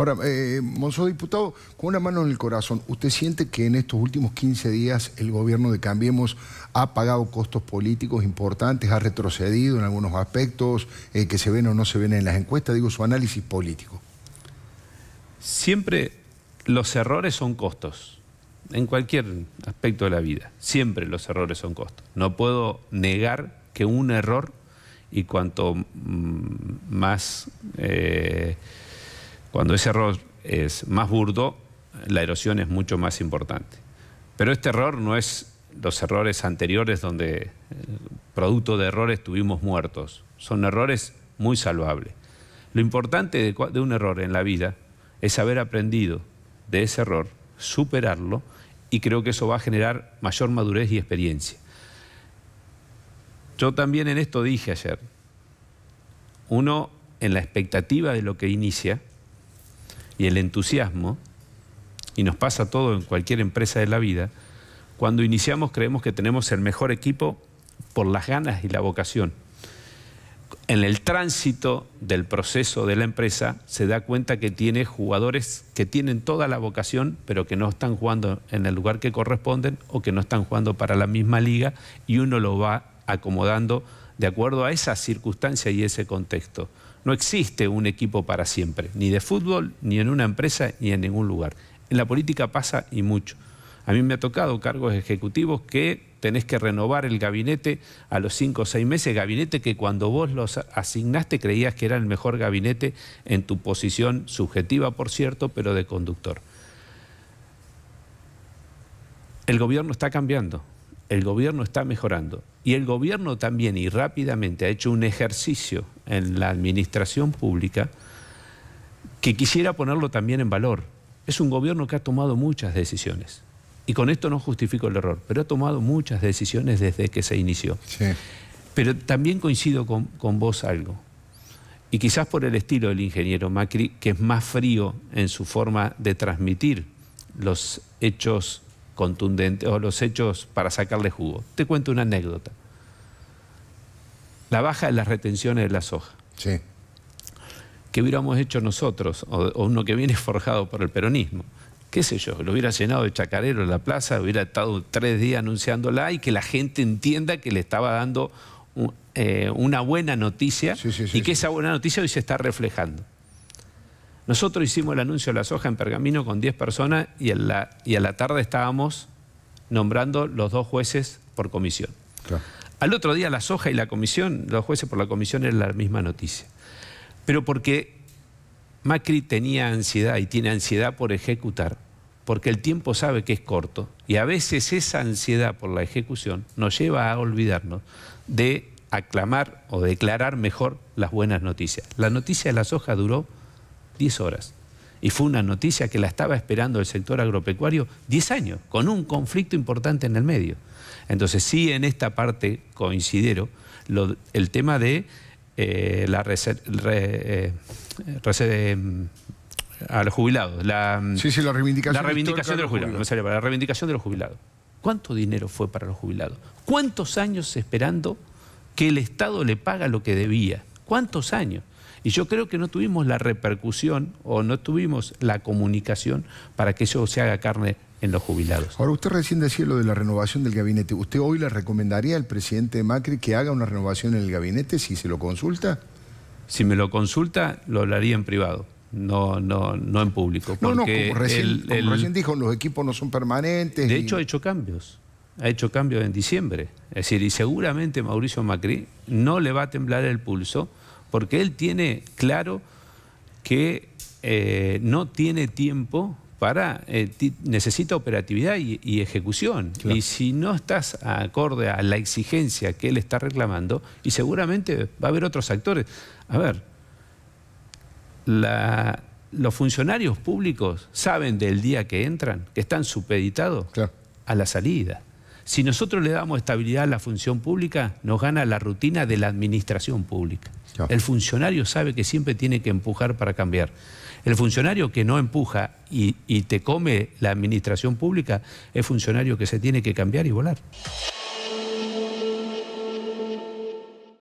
Ahora, eh, diputado, con una mano en el corazón, ¿usted siente que en estos últimos 15 días el gobierno de Cambiemos ha pagado costos políticos importantes, ha retrocedido en algunos aspectos eh, que se ven o no se ven en las encuestas? Digo, su análisis político. Siempre los errores son costos, en cualquier aspecto de la vida. Siempre los errores son costos. No puedo negar que un error y cuanto mm, más... Eh, cuando ese error es más burdo, la erosión es mucho más importante. Pero este error no es los errores anteriores donde eh, producto de errores tuvimos muertos. Son errores muy salvables. Lo importante de, de un error en la vida es haber aprendido de ese error, superarlo, y creo que eso va a generar mayor madurez y experiencia. Yo también en esto dije ayer, uno en la expectativa de lo que inicia, y el entusiasmo, y nos pasa todo en cualquier empresa de la vida, cuando iniciamos creemos que tenemos el mejor equipo por las ganas y la vocación. En el tránsito del proceso de la empresa se da cuenta que tiene jugadores que tienen toda la vocación, pero que no están jugando en el lugar que corresponden o que no están jugando para la misma liga y uno lo va acomodando de acuerdo a esa circunstancia y ese contexto. No existe un equipo para siempre, ni de fútbol, ni en una empresa, ni en ningún lugar. En la política pasa y mucho. A mí me ha tocado cargos ejecutivos que tenés que renovar el gabinete a los cinco o seis meses, gabinete que cuando vos los asignaste creías que era el mejor gabinete en tu posición subjetiva, por cierto, pero de conductor. El gobierno está cambiando el gobierno está mejorando. Y el gobierno también, y rápidamente, ha hecho un ejercicio en la administración pública que quisiera ponerlo también en valor. Es un gobierno que ha tomado muchas decisiones. Y con esto no justifico el error, pero ha tomado muchas decisiones desde que se inició. Pero también coincido con, con vos algo. Y quizás por el estilo del ingeniero Macri, que es más frío en su forma de transmitir los hechos contundentes o los hechos para sacarle jugo. Te cuento una anécdota. La baja de las retenciones de la soja. Sí. ¿Qué hubiéramos hecho nosotros? O, uno que viene forjado por el peronismo qué sé yo, lo hubiera llenado de chacarero en la plaza, hubiera estado tres días anunciándola y que la gente entienda que le estaba dando eh, una buena noticia y que esa buena noticia hoy se está reflejando. Nosotros hicimos el anuncio de la soja en Pergamino con 10 personas y, la, y a la tarde estábamos nombrando los dos jueces por comisión. Al otro día la soja y la comisión, los jueces por la comisión era la misma noticia. Pero porque Macri tenía ansiedad y tiene ansiedad por ejecutar, porque el tiempo sabe que es corto y a veces esa ansiedad por la ejecución nos lleva a olvidarnos de aclamar o declarar mejor las buenas noticias. La noticia de la soja duró 10 horas. Y fue una noticia que la estaba esperando el sector agropecuario 10 años, con un conflicto importante en el medio. Entonces sí en esta parte coincidero el tema de eh, la recepción eh, em, a los jubilados. Em, sí, sí, la reivindicación, de los jubilados. la reivindicación de los jubilados. ¿Cuánto dinero fue para los jubilados? ¿Cuántos años esperando que el Estado le paga lo que debía? ¿Cuántos años? Y yo creo que no tuvimos la repercusión o no tuvimos la comunicación para que eso se haga carne en los jubilados. Ahora, usted recién decía lo de la renovación del gabinete. ¿Usted hoy le recomendaría al presidente Macri que haga una renovación en el gabinete si se lo consulta? Si me lo consulta, lo hablaría en privado. No, no, no en público. No, no, como recién, dijo, los equipos no son permanentes. De hecho, ha hecho cambios. Ha hecho cambios en diciembre. Es decir, y seguramente Mauricio Macri no le va a temblar el pulso porque él tiene claro que eh, no tiene tiempo para, eh, necesita operatividad y, ejecución. Y si no estás acorde a la exigencia que él está reclamando, y seguramente va a haber otros actores. A ver, los funcionarios públicos saben del día que entran, que están supeditados a la salida. Si nosotros le damos estabilidad a la función pública, nos gana la rutina de la administración pública. El funcionario sabe que siempre tiene que empujar para cambiar. El funcionario que no empuja y, y te come la administración pública es funcionario que se tiene que cambiar y volar.